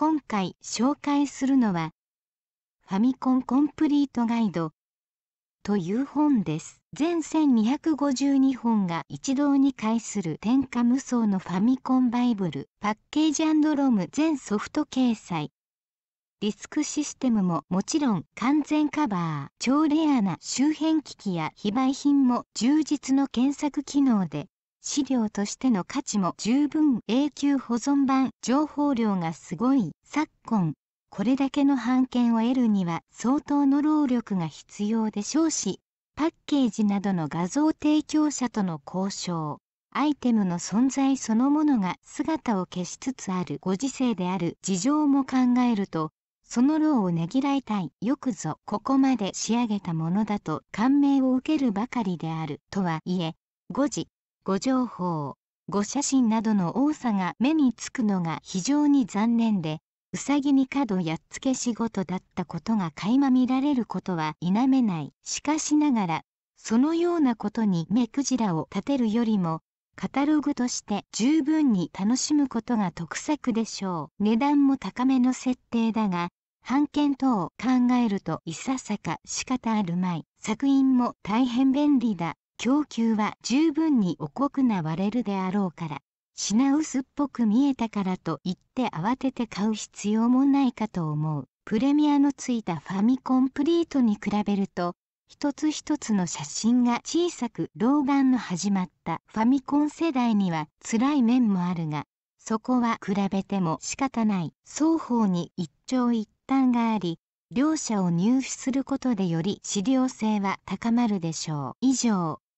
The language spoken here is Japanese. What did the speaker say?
今回紹介するのはファミコンコンプリートガイドという本です。全1252本が一堂に会する天下無双のファミコンバイブル、パッケージロム全ソフト掲載。ディスクシステムももちろん完全カバー、超レアな周辺機器や非売品も充実の検索機能で資料としての価値も十分永久保存版情報量がすごい昨今これだけの版権を得るには相当の労力が必要でしょうしパッケージなどの画像提供者との交渉アイテムの存在そのものが姿を消しつつあるご時世である事情も考えるとその労をねぎらいたいよくぞここまで仕上げたものだと感銘を受けるばかりであるとはいえ誤字ご情報ご写真などの多さが目につくのが非常に残念でうさぎに角やっつけ仕事だったことが垣間見られることは否めないしかしながらそのようなことに目くじらを立てるよりもカタログとして十分に楽しむことが得策でしょう値段も高めの設定だが版権等を考えるといささか仕方あるまい作品も大変便利だ供給は十分におこくな割れるであろうから品薄っぽく見えたからといって慌てて買う必要もないかと思うプレミアのついたファミコンプリートに比べると一つ一つの写真が小さく老眼の始まったファミコン世代には辛い面もあるがそこは比べても仕方ない双方に一長一短があり両者を入手することでより資料性は高まるでしょう以上